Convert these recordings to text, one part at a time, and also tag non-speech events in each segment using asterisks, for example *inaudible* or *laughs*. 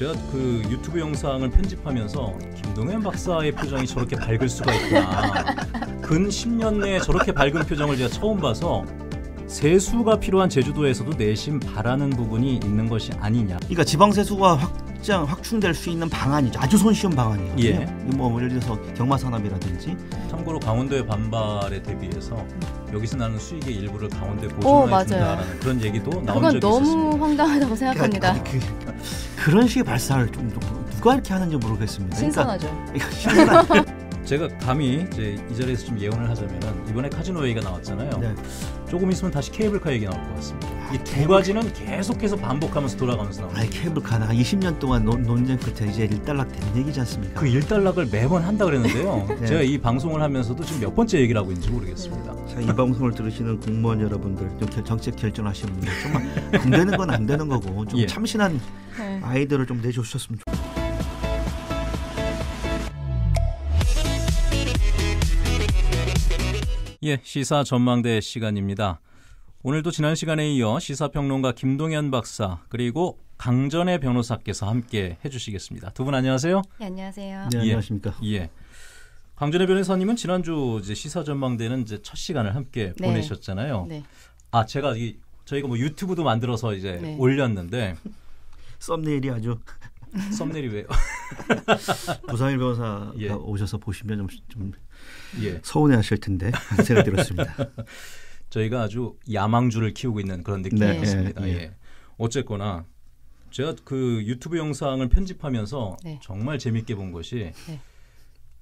제가 그 유튜브 영상을 편집하면서 김동현 박사의 표정이 저렇게 밝을 수가 있구나. 근 10년 내에 저렇게 밝은 표정을 제가 처음 봐서 세수가 필요한 제주도에서도 내심 바라는 부분이 있는 것이 아니냐. 그러니까 지방 세수가 확장 확충될 수 있는 방안이죠. 아주 손쉬운 방안이에든요 예. 뭐, 뭐 예를 들어서 경마 산업이라든지. 참고로 강원도의 반발에 대비해서 음. 여기서 나는 수익의 일부를 강원도에 어, 보존해 준다라는 그런 얘기도 나온 적이 있었습니다. 너무 황당하다고 생각합니다. 그러니까 그, 그런 식의 발상을 좀 누가 이렇게 하는지 모르겠습니다. 그러니까 신선하죠. 그러니까, 신선한, *laughs* 제가 감히 이제 이 자리에서 좀 예언을 하자면은 이번에 카지노 얘기가 나왔잖아요. 네. 조금 있으면 다시 케이블카 얘기 나올 것 같습니다. 아, 이두 케이블... 가지는 계속해서 반복하면서 돌아가면서 나옵니다. 아, 케이블카나 20년 동안 논, 논쟁 끝에 이제 일단락된 얘기지 않습니까? 그 일단락을 매번 한다 그랬는데요. *laughs* 네. 제가 이 방송을 하면서도 지금 몇 번째 얘기를 하고 있는지 모르겠습니다. 자, 이 방송을 들으시는 공무원 여러분들, 좀 정책 결정하시는 분들 정말 안 되는 건 안 되는 거고 좀 *laughs* 예. 참신한 네. 아이들을 좀 내주셨으면 좋겠습니다. 예, 시사 전망대 시간입니다. 오늘도 지난 시간에 이어 시사평론가 김동현 박사 그리고 강전의 변호사께서 함께 해주시겠습니다. 두 분 안녕하세요. 네, 안녕하세요. 네, 예, 안녕하십니까. 예. 예. 강전의 변호사님은 지난주 이제 시사 전망대는 이제 첫 시간을 함께 네. 보내셨잖아요. 네. 아 제가 이 저희가 뭐 유튜브도 만들어서 이제 네. 올렸는데 썸네일이 아주 썸네일이 왜요? *laughs* 부상일 변호사가 예. 오셔서 보시면 좀, 좀 예. 서운해하실 텐데 *laughs* 제가 들었습니다. 저희가 아주 야망주를 키우고 있는 그런 느낌이었습니다. 네. 예, 예. 예. 어쨌거나 제가 그 유튜브 영상을 편집하면서 네. 정말 재밌게 본 것이 네.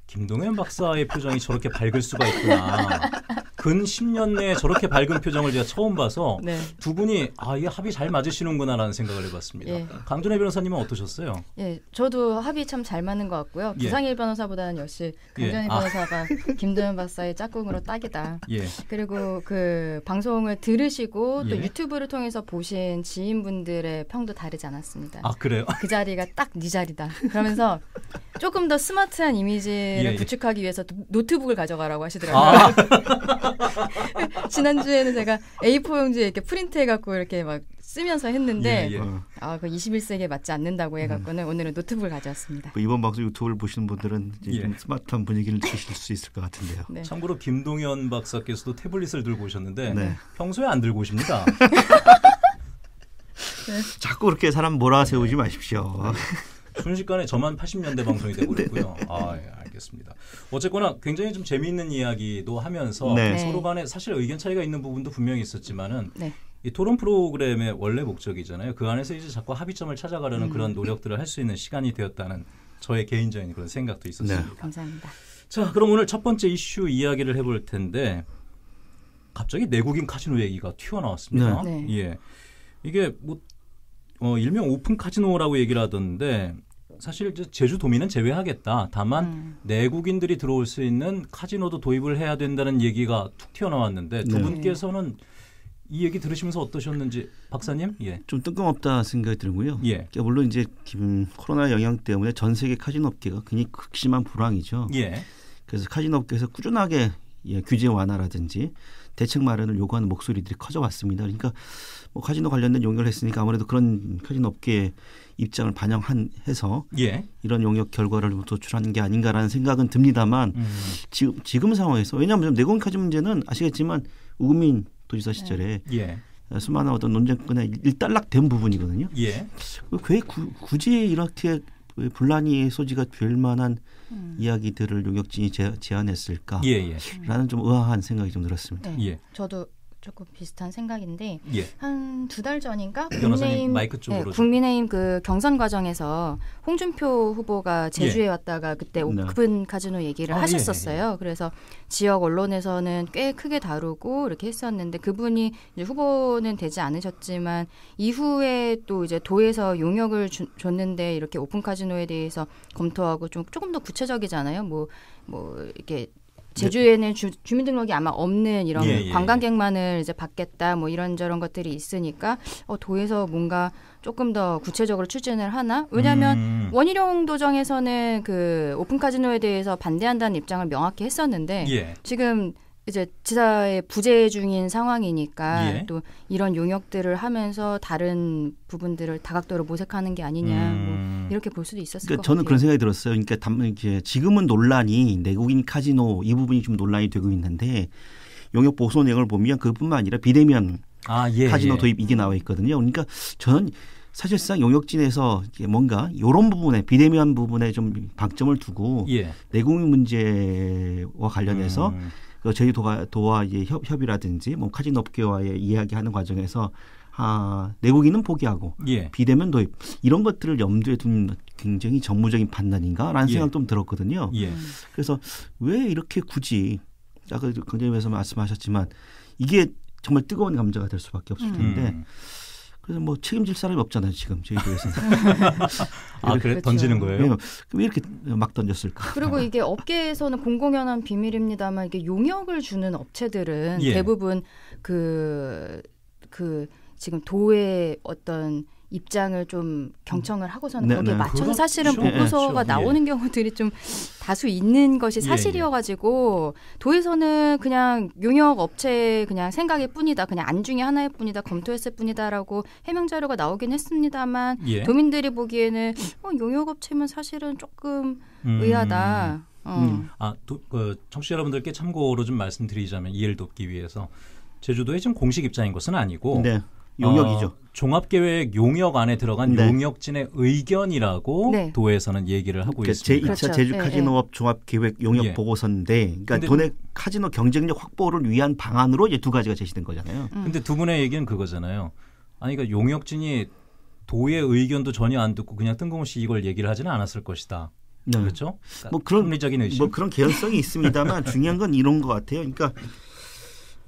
김동현 박사의 표정이 저렇게 밝을 수가 있구나. *laughs* 근 10년 내에 저렇게 밝은 표정을 제가 처음 봐서 *laughs* 네. 두 분이 아, 이 합이 잘 맞으시는구나라는 생각을 해봤습니다. 예. 강준혜 변호사님은 어떠셨어요? 예, 저도 합이 참 잘 맞는 것 같고요. 기상일 예. 변호사보다는 역시 강준혜 예. 아. 변호사가 아. *laughs* 김도현 박사의 짝꿍으로 딱이다. 예. 그리고 그 방송을 들으시고 또 예. 유튜브를 통해서 보신 지인분들의 평도 다르지 않았습니다. 아 그래요? 그 자리가 딱 네 자리다. 그러면서 조금 더 스마트한 이미지를 예, 예. 구축하기 위해서 노트북을 가져가라고 하시더라고요. 아. *laughs* *laughs* 지난주에는 제가 A4 용지에 이렇게 프린트해 갖고 이렇게 막 쓰면서 했는데 예, 예. 아, 그 21세기에 맞지 않는다고 해 갖고는 음. 오늘은 노트북을 가져왔습니다. 그 이번 방송 유튜브를 보시는 분들은 예. 좀 스마트한 분위기를 주실 수 있을 것 같은데요. 네. 참고로 김동현 박사께서도 태블릿을 들고 오셨는데 네. 평소에 안 들고 오십니다. 네. *laughs* 자꾸 그렇게 사람 몰아 세우지 네. 마십시오. 네. 순식간에 저만 80년대 방송이 되고 있고요. *laughs* 네. 아, 예, 알겠습니다. 어쨌거나 굉장히 좀 재미있는 이야기도 하면서 네. 네. 서로 간에 사실 의견 차이가 있는 부분도 분명히 있었지만은 네. 이 토론 프로그램의 원래 목적이잖아요. 그 안에서 이제 자꾸 합의점을 찾아가려는 음. 그런 노력들을 할 수 있는 시간이 되었다는 저의 개인적인 그런 생각도 네. 있었습니다. 네. 감사합니다. 자, 그럼 오늘 첫 번째 이슈 이야기를 해볼 텐데 갑자기 내국인 카지노 얘기가 튀어나왔습니다. 네. 예, 이게 뭐 어, 일명 오픈 카지노라고 얘기를 하던데 사실 제주도민은 제외하겠다. 다만 음. 내국인들이 들어올 수 있는 카지노도 도입을 해야 된다는 얘기가 툭 튀어나왔는데 두 네. 분께서는 이 얘기 들으시면서 어떠셨는지 박사님? 예. 좀 뜬금없다 생각이 들고요. 예. 그러니까 물론 이제 코로나 영향 때문에 전 세계 카지노 업계가 굉장히 극심한 불황이죠. 예. 그래서 카지노 업계에서 꾸준하게 예, 규제 완화라든지 대책 마련을 요구하는 목소리들이 커져왔습니다. 그러니까 뭐 카지노 관련된 용역을 했으니까 아무래도 그런 카지노 업계의 입장을 반영한 해서 예. 이런 용역 결과를 도출하는게 아닌가라는 생각은 듭니다만 음. 지금 지금 상황에서 왜냐하면 내공 카지 문제는 아시겠지만 우민 도지사 시절에 네. 예. 수많은 어떤 논쟁 그냥 일단락된 부분이거든요. 예. 왜 구, 굳이 이렇게 왜 분란의 소지가 될 만한 음. 이야기들을 용역진이 제, 제안했을까라는 예, 예. 음. 좀 의아한 생각이 좀 들었습니다. 네. 예. 저도 조금 비슷한 생각인데 예. 한두 달 전인가 *clears throat* 국민의힘 마이크 쪽으로 네, 국민의힘 그 경선 과정에서 홍준표 후보가 제주에 예. 왔다가 그때 오픈 네. 카지노 얘기를 아, 하셨었어요. 예, 예. 그래서 지역 언론에서는 꽤 크게 다루고 이렇게 했었는데 그분이 후보는 되지 않으셨지만 이후에 또 이제 도에서 용역을 주, 줬는데 이렇게 오픈 카지노에 대해서 검토하고 좀 조금 더 구체적이잖아요. 뭐뭐 뭐 이렇게 제주에는 주, 민등록이 아마 없는 이런 예, 예, 관광객만을 이제 받겠다 뭐 이런저런 것들이 있으니까 어, 도에서 뭔가 조금 더 구체적으로 추진을 하나? 왜냐하면 음. 원희룡 도정에서는 그 오픈 카지노에 대해서 반대한다는 입장을 명확히 했었는데 예. 지금 이제 지사의 부재 중인 상황이니까 예. 또 이런 용역들을 하면서 다른 부분들을 다각도로 모색하는 게 아니냐 뭐 음. 뭐 이렇게 볼 수도 있었을 그러니까 저는 같아요. 그런 생각이 들었어요. 그러니까 담, 이렇게 지금은 논란이 내국인 카지노 이 부분이 좀 논란이 되고 있는데 용역 보수 내용을 보면 그뿐만 아니라 비대면 아, 예, 카지노 예. 도입 이게 나와 있거든요. 그러니까 저는 사실상 용역진에서 뭔가 이런 부분에 비대면 부분에 좀 방점을 두고 예. 내국인 문제와 관련해서 음. 그 제주도와의 협의라든지 뭐 카지노 업계와의 이야기하는 과정에서 아, 내국인은 포기하고 예. 비대면 도입 이런 것들을 염두에 둔 굉장히 전무적인 판단인가라는 예. 생각 좀 들었거든요. 예. 그래서 왜 이렇게 굳이 아까 강재님께서 그 말씀하셨지만 이게 정말 뜨거운 감자가 될 수밖에 없을 음. 텐데 음. 그래서 뭐 책임질 사람이 없잖아요 지금 저희 교회에서는. *laughs* 아 그래 그렇죠. 던지는 거예요? 네, 왜 이렇게 막 던졌을까? 그리고 이게 업계에서는 공공연한 비밀입니다만 이게 용역을 주는 업체들은 예. 대부분 그그 그 지금 도의 어떤 입장을 좀 경청을 하고서는 네, 거기에 네. 맞춰서 사실은 그렇죠. 보고서가 네, 나오는 경우들이 좀 다수 있는 것이 예, 예. 사실이어가지고 도에서는 그냥 용역 업체 그냥 생각일 뿐이다 그냥 안 중에 하나일 뿐이다 검토했을 뿐이다라고 해명 자료가 나오긴 했습니다만 예. 도민들이 보기에는 어, 용역 업체면 사실은 조금 음. 의아다. 어. 음. 아, 도, 그 청취자 여러분들께 참고로 좀 말씀드리자면 이해를 돕기 위해서 제주도의 지금 공식 입장인 것은 아니고. 네. 용역이죠. 어, 종합계획 용역 안에 들어간 네. 용역진의 의견이라고 네. 도에서는 얘기를 하고 그러니까 있습니다. 제2차 그렇죠. 제주 카지노업 예, 예. 종합계획 용역 예. 보고서인데, 그러니까 돈의 카지노 경쟁력 확보를 위한 방안으로 이제 두 가지가 제시된 거잖아요. 음. 근데 두 분의 얘기는 그거잖아요. 아니 그러니까 용역진이 도의 의견도 전혀 안 듣고 그냥 뜬금없이 이걸 얘기를 하지는 않았을 것이다. 네. 그렇죠? 뭐 그러니까 뭐 그런 합리적인 의심. 뭐 그런 개연성이 있습니다만 중요한 건 이런 것 같아요. 그러니까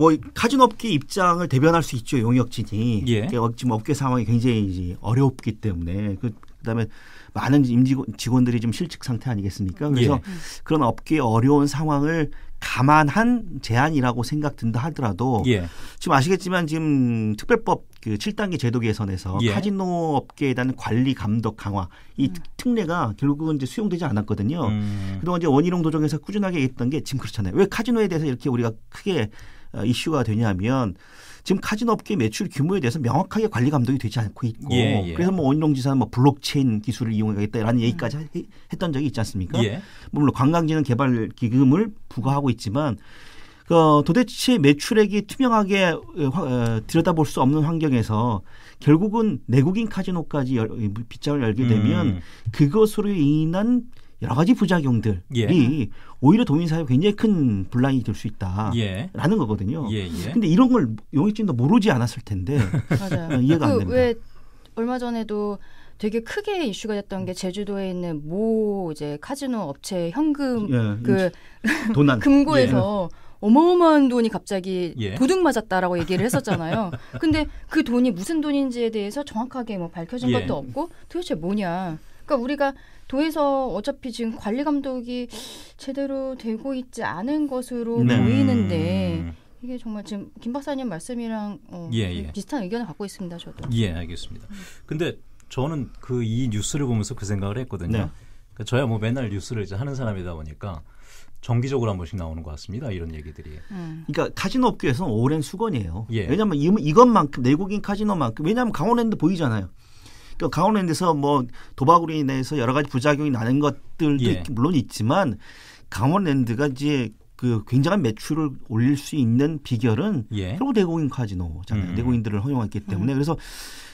뭐 카지노업계 입장을 대변할 수 있죠 용역진이 예. 지금 업계 상황이 굉장히 이제 어렵기 때문에 그, 그다음에 많은 임직원 직원들이 좀 실직 상태 아니겠습니까? 그래서 예. 그런 업계의 어려운 상황을 감안한 제안이라고 생각된다 하더라도 예. 지금 아시겠지만 지금 특별법 그 7단계 제도 개선에서 예. 카지노 업계에 대한 관리 감독 강화 이 음. 특례가 결국은 이제 수용되지 않았거든요. 음. 그동안 이제 원희룡 도정에서 꾸준하게 했던 게 지금 그렇잖아요. 왜 카지노에 대해서 이렇게 우리가 크게 어, 이슈가 되냐면 지금 카지노 업계 매출 규모에 대해서 명확하게 관리 감독이 되지 않고 있고 예, 예. 그래서 뭐 원희룡 지사는 뭐 블록체인 기술을 이용하겠다라는 음. 얘기까지 음. 했던 적이 있지 않습니까? 예. 물론 관광지는 개발 기금을 부과하고 있지만 그 도대체 매출액이 투명하게 어, 들여다볼 수 없는 환경에서 결국은 내국인 카지노까지 열, 어, 빗장을 열게 되면 음. 그것으로 인한 여러 가지 부작용들이 예. 오히려 도민사회에 굉장히 큰 분란이 될 수 있다라는 예. 거거든요. 그런데 예, 예. 이런 걸 용익진도 모르지 않았을 텐데 *laughs* 어, 이해가 그안 그 됩니다. 왜 얼마 전에도 되게 크게 이슈가 됐던 게 제주도에 있는 모 이제 카지노 업체 현금 예, 그 음, *laughs* 금고에서 어마어마한 돈이 갑자기 예. 도둑 맞았다라고 얘기를 했었잖아요. 근데 그 돈이 무슨 돈인지에 대해서 정확하게 뭐 밝혀진 예. 것도 없고 도대체 뭐냐. 그러니까 우리가 도에서 어차피 지금 관리 감독이 제대로 되고 있지 않은 것으로 네. 보이는데 음. 이게 정말 지금 김 박사님 말씀이랑 어, 예, 예. 비슷한 의견을 갖고 있습니다. 저도. 예, 알겠습니다. 근데 저는 그 이 뉴스를 보면서 그 생각을 했거든요. 네. 그러니까 저야 뭐 맨날 뉴스를 이제 하는 사람이다 보니까 정기적으로 한 번씩 나오는 것 같습니다. 이런 얘기들이. 음. 그러니까 카지노 업계에서는 오랜 수건이에요. 예. 왜냐하면 이, 이것만큼 내국인 카지노만큼 왜냐하면 강원랜드 보이잖아요. 또 그 강원랜드에서 뭐 도박으로 인해서 여러 가지 부작용이 나는 것들도 예. 물론 있지만 강원랜드가 이제 그 굉장한 매출을 올릴 수 있는 비결은 예. 결국 대국인 카지노잖아요. 음. 대국인들을 허용했기 때문에 음. 그래서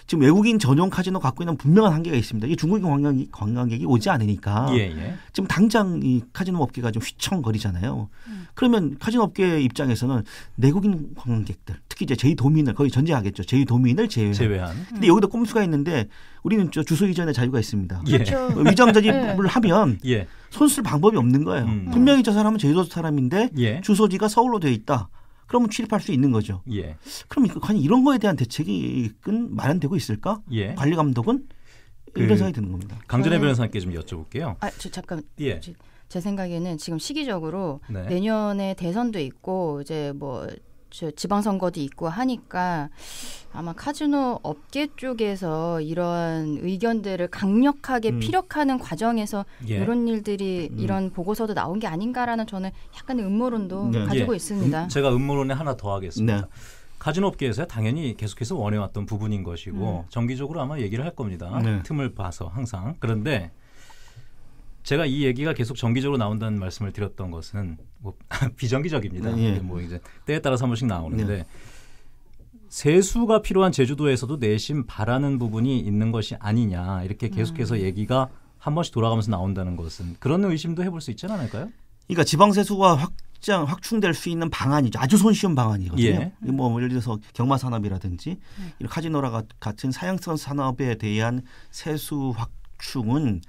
지금 외국인 전용 카지노 갖고 있는 분명한 한계가 있습니다. 이 중국인 관광객, 관광객이 오지 않으니까 예, 예. 지금 당장 이 카지노 업계가 좀 휘청거리잖아요. 음. 그러면 카지노 업계 입장에서는 내국인 관광객들 특히 이제 제2도민을 거의 전제하겠죠. 제2도민을 제외한. 제외한. 근데 여기도 꼼수가 있는데 우리는 저 주소 이전의 자유가 있습니다. 예. 그렇죠. 뭐 위장자집을 *laughs* 네. 하면 예. 손쓸 방법이 없는 거예요. 음. 음. 분명히 저 사람은 제주도 사람인데 예. 주소지가 서울로 돼 있다. 그러면 출입할 수 있는 거죠. 예. 그럼 그, 과연 이런 거에 대한 대책이 마련되고 있을까? 예. 관리 감독은 그 이런 생각이 드는 겁니다. 강준혜 변호사님께 좀 여쭤볼게요. 아, 저 잠깐. 예. 제 생각에는 지금 시기적으로 네. 내년에 대선도 있고 이제 뭐 지방선거도 있고 하니까 아마 카지노 업계 쪽에서 이런 의견들을 강력하게 음. 피력하는 과정에서 예. 이런 일들이 음. 이런 보고서도 나온 게 아닌가라는 저는 약간의 음모론도 네. 가지고 예. 있습니다. 음, 제가 음모론에 하나 더 하겠습니다. 네. 카지노 업계에서 당연히 계속해서 원해왔던 부분인 것이고 음. 정기적으로 아마 얘기를 할 겁니다. 네. 틈을 봐서 항상 그런데. 제가 이 얘기가 계속 정기적으로 나온다는 말씀을 드렸던 것은 뭐 *laughs* 비정기적입니다. 네. 뭐 이제 때에 따라서 한 번씩 나오는데 네. 세수가 필요한 제주도에서도 내심 바라는 부분이 있는 것이 아니냐 이렇게 계속해서 음. 얘기가 한 번씩 돌아가면서 나온다는 것은 그런 의심도 해볼 수 있지 않을까요? 그러니까 지방 세수가 확장 확충될 수 있는 방안이죠. 아주 손쉬운 방안이거든요. 예. 뭐 예를 들어서 경마 산업이라든지 음. 이 카지노라 같은 사양성 산업에 대한 세수 확충은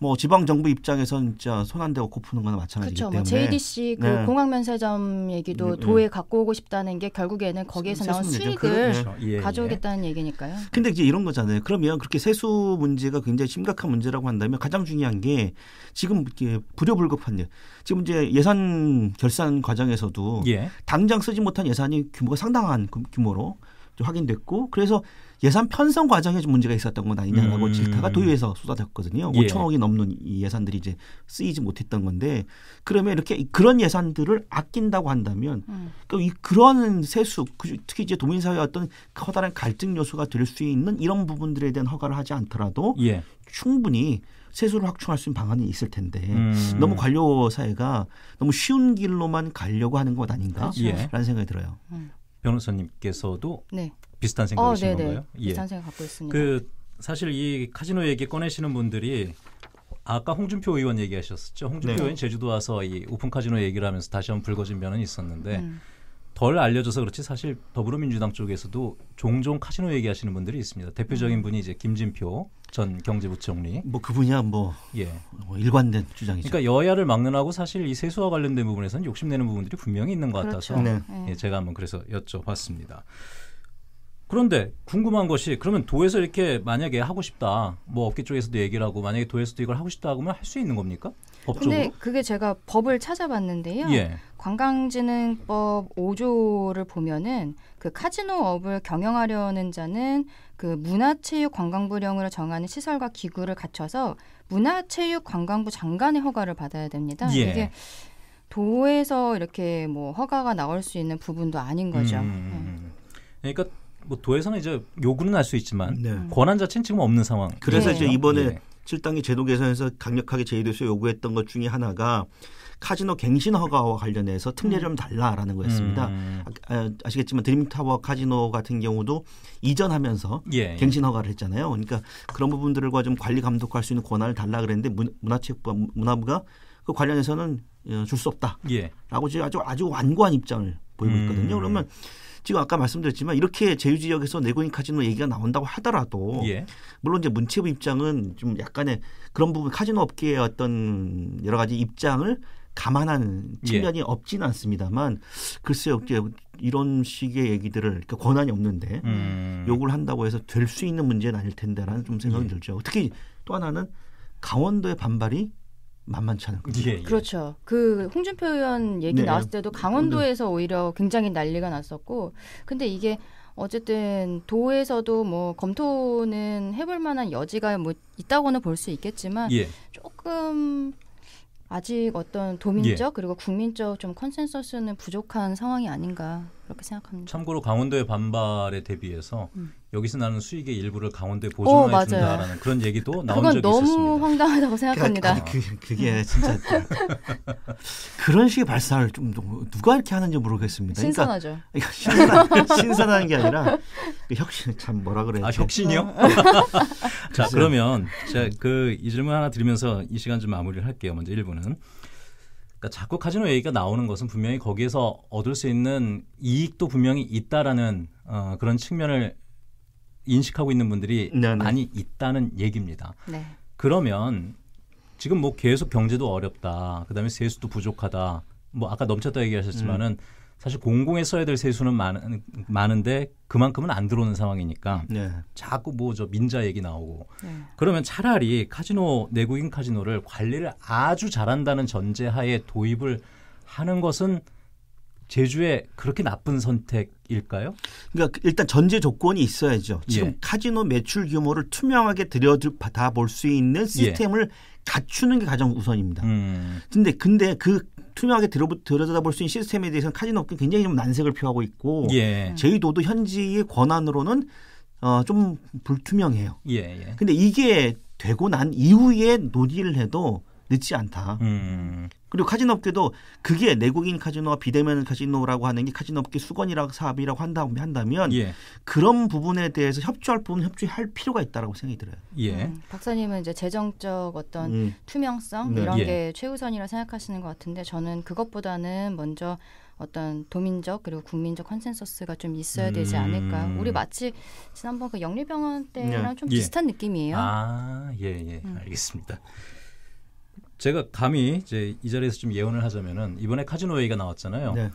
뭐 지방 정부 입장에선 진짜 손 안 대고 고프는 거나 마찬가지기 그렇죠. 뭐 때문에. 그렇뭐 JDC 그 네. 공항 면세점 얘기도 네. 도에 갖고 오고 싶다는 게 결국에는 거기에서 나온 수익을 네. 가져오겠다는 얘기니까요. 근데 이제 이런 거잖아요. 그러면 그렇게 세수 문제가 굉장히 심각한 문제라고 한다면 가장 중요한 게 지금 이렇게 불효불급한 일. 지금 이제 예산 결산 과정에서도 예. 당장 쓰지 못한 예산이 규모가 상당한 규모로 확인됐고 그래서 예산 편성 과정에 좀 문제가 있었던 건 아니냐라고 음. 질타가 도의회에서 쏟아졌거든요. 예. 5천억이 넘는 이 예산들이 이제 쓰이지 못했던 건데 그러면 이렇게 그런 예산들을 아낀다고 한다면 음. 그러니까 그런 세수 그 특히 이제 도민사회 어떤 그 커다란 갈등 요소가 될 수 있는 이런 부분들에 대한 허가를 하지 않더라도 예. 충분히 세수를 확충할 수 있는 방안이 있을 텐데 음. 너무 관료 사회가 너무 쉬운 길로만 가려고 하는 것 아닌가라는 그렇죠. 예. 생각이 들어요. 음. 변호사님께서도 네. 비슷한 생각이신 어, 건가요? 예. 비슷한 생각 갖고 있습니다. 그 사실 이 카지노 얘기 꺼내시는 분들이 아까 홍준표 의원 얘기하셨었죠. 홍준표 네. 의원 제주도 와서 이 오픈 카지노 얘기를 하면서 다시 한번 불거진 면은 있었는데 음. 덜 알려져서 그렇지 사실 더불어민주당 쪽에서도 종종 카지노 얘기하시는 분들이 있습니다. 대표적인 음. 분이 이제 김진표 전 경제부총리. 뭐 그분이야 뭐, 예. 뭐 일관된 주장이죠. 그러니까 여야를 막론하고 사실 이 세수와 관련된 부분에서는 욕심내는 부분들이 분명히 있는 것 같아서 그렇죠. 네. 네. 예, 제가 한번 그래서 여쭤봤습니다. 그런데 궁금한 것이 그러면 도에서 이렇게 만약에 하고 싶다 뭐 업계 쪽에서도 얘기를 하고 만약에 도에서도 이걸 하고 싶다 하면 할 수 있는 겁니까? 법적으로? 근데 그게 제가 법을 찾아봤는데요. 예. 관광진흥법 5조를 보면은 그 카지노 업을 경영하려는 자는 그 문화체육 관광부령으로 정하는 시설과 기구를 갖춰서 문화체육 관광부 장관의 허가를 받아야 됩니다. 예. 이게 도에서 이렇게 뭐 허가가 나올 수 있는 부분도 아닌 거죠. 음. 음, 음. 네. 그러니까 뭐 도에서는 이제 요구는 할 수 있지만 네. 권한 자체는 지금 없는 상황. 그래서 이제 네. 이번에 7당이 제도 개선에서 강력하게 제의돼서 요구했던 것 중에 하나가 카지노 갱신 허가와 관련해서 특례를 좀 달라라는 거였습니다. 음. 아, 아, 아시겠지만 드림타워 카지노 같은 경우도 이전하면서 예. 갱신 허가를 했잖아요. 그러니까 그런 부분들과 좀 관리 감독할 수 있는 권한을 달라 그랬는데 문, 화체육부 문화부가 그 관련해서는 어, 줄수 없다라고 예. 지금 아주 아주 완고한 입장을 보이고 음. 있거든요. 음. 그러면 지금 아까 말씀드렸지만 이렇게 제휴 지역에서 내고인 카지노 얘기가 나온다고 하더라도 예. 물론 이제 문체부 입장은 좀 약간의 그런 부분 카지노 업계의 어떤 여러 가지 입장을 감안하는 예. 측면이 예. 없지는 않습니다만 글쎄요 이런 식의 얘기들을 그러니까 권한이 없는데 음. 요구 한다고 해서 될 수 있는 문제는 아닐 텐데라는 좀 생각이 예. 들죠. 특히 또 하나는 강원도의 반발이 만만치 않을 겁니다. 예, 예. 그렇죠. 그 홍준표 의원 얘기 네. 나왔을 때도 음. 강원도에서 오히려 굉장히 난리가 났었고, 근데 이게 어쨌든 도에서도 뭐 검토는 해볼 만한 여지가 뭐 있다고는 볼 수 있겠지만 예. 조금 아직 어떤 도민적 예. 그리고 국민적 좀 컨센서스는 부족한 상황이 아닌가 그렇게 생각합니다. 참고로 강원도의 반발에 대비해서 음. 여기서 나는 수익의 일부를 강원도에 보존해 오, 준다라는 그런 얘기도 나온 적이 있었습니다. 그건 너무 황당하다고 그러니까 생각합니다. 그러니까, 그, 게 진짜 *laughs* 그런 식의 발상을 좀 누가 이렇게 하는지 모르겠습니다. 그러니까 신선하죠. 그러니까, 신선한, *laughs* 게 아니라 그 혁신 참 뭐라 그래요? 아 혁신이요? 어. *laughs* 자 그러면 제 그이 질문 하나 드리면서 이 시간 좀 마무리를 할게요. 먼저 1부는 그러니까 자꾸 카지노 얘기가 나오는 것은 분명히 거기에서 얻을 수 있는 이익도 분명히 있다라는 어, 그런 측면을 인식하고 있는 분들이 네네. 많이 있다는 얘기입니다. 네. 그러면 지금 뭐 계속 경제도 어렵다. 그다음에 세수도 부족하다. 뭐 아까 넘쳤다 얘기하셨지만은 음. 사실 공공에 써야 될 세수는 많은, 많은데 그만큼은 안 들어오는 상황이니까 네. 자꾸 뭐 저 민자 얘기 나오고 네. 그러면 차라리 카지노 내국인 카지노를 관리를 아주 잘한다는 전제하에 도입을 하는 것은 제주에 그렇게 나쁜 선택일까요? 그러니까 그 일단 전제 조건이 있어야죠. 지금 예. 카지노 매출 규모를 투명하게 들여다 볼 수 있는 예. 시스템을 예. 갖추는 게 가장 우선입니다. 음. 근데 근데 그 투명하게 들여다 볼 수 있는 시스템에 대해서는 카지노업계 굉장히 좀 난색을 표하고 있고 예. 제주도도 현지의 권한으로는 어, 좀 불투명해요. 예, 예, 근데 이게 되고 난 이후에 논의를 해도 늦지 않다. 음. 그리고 카지노업계도 그게 내국인 카지노와 비대면 카지노라고 하는 게 카지노업계 수건이라고 사업이라고 한다, 한다면 예. 그런 부분에 대해서 협조할 부분 협조할 필요가 있다라고 생각이 들어요. 예. 음, 박사님은 이제 재정적 어떤 음. 투명성 네. 이런 예. 게 최우선이라 생각하시는 것 같은데 저는 그것보다는 먼저 어떤 도민적 그리고 국민적 컨센서스가 좀 있어야 되지 음. 않을까. 음. 우리 마치 지난번 그 영리병원 때랑 네. 좀 비슷한 예. 느낌이에요. 아, 예, 예. 음. 알겠습니다. 제가 감히 이제 이 자리에서 좀 예언을 하자면은 이번에 카지노 얘기가 나왔잖아요. 네.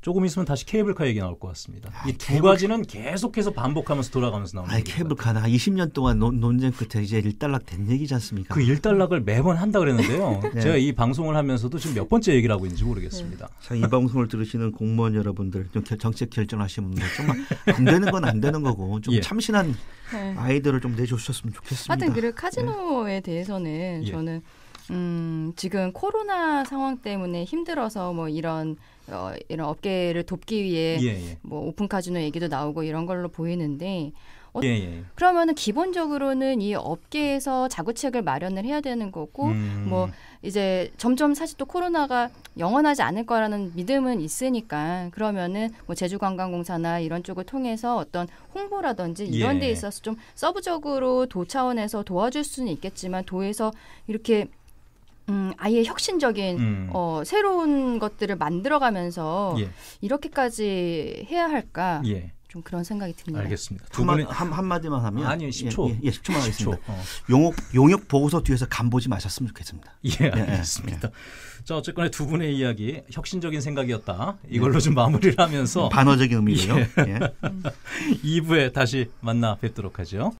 조금 있으면 다시 케이블카 얘기 나올 것 같습니다. 아, 이두 케이블 가지는 계속해서 반복하면서 돌아가면서 나오는 아, 케이블카나 20년 동안 논, 논쟁 끝에 이제 일단락 된 얘기지 않습니까? 그 일단락을 매번 한다 그랬는데요. *laughs* 네. 제가 이 방송을 하면서도 지금 몇 번째 얘기를 하고 있는지 모르겠습니다. 자, 네. 이 방송을 들으시는 공무원 여러분들, 좀 정책 결정하시는 분들 정말 안 되는 건 안 되는 거고 좀 예. 참신한 네. 아이디어를좀 내주셨으면 좋겠습니다. 하여튼 그 카지노에 네. 대해서는 예. 저는 음, 지금 코로나 상황 때문에 힘들어서 뭐 이런 어, 이런 업계를 돕기 위해 예, 예. 뭐 오픈 카지노 얘기도 나오고 이런 걸로 보이는데 어, 예, 예, 그러면은 기본적으로는 이 업계에서 자구책을 마련을 해야 되는 거고 음. 뭐 이제 점점 사실 또 코로나가 영원하지 않을 거라는 믿음은 있으니까 그러면은 뭐 제주관광공사나 이런 쪽을 통해서 어떤 홍보라든지 이런 데 예. 있어서 좀 서브적으로 도 차원에서 도와줄 수는 있겠지만 도에서 이렇게 음, 아예 혁신적인 음. 어, 새로운 것들을 만들어가면서 예. 이렇게까지 해야 할까? 예. 좀 그런 생각이 듭니다. 알겠습니다. 두 분은 한, 한 마디만 하면 아니요 10초 예, 예, 예 10초만 10초. 하겠습니다. 어. 용역 용역 보고서 뒤에서 간 보지 마셨으면 좋겠습니다. 예, 예, 예 알겠습니다. 예, 자 어쨌거나 두 분의 이야기 혁신적인 생각이었다 이걸로 예. 좀 마무리를 하면서 음, 반어적인 의미예요. 예. 2부에 *laughs* 다시 만나 뵙도록 하죠.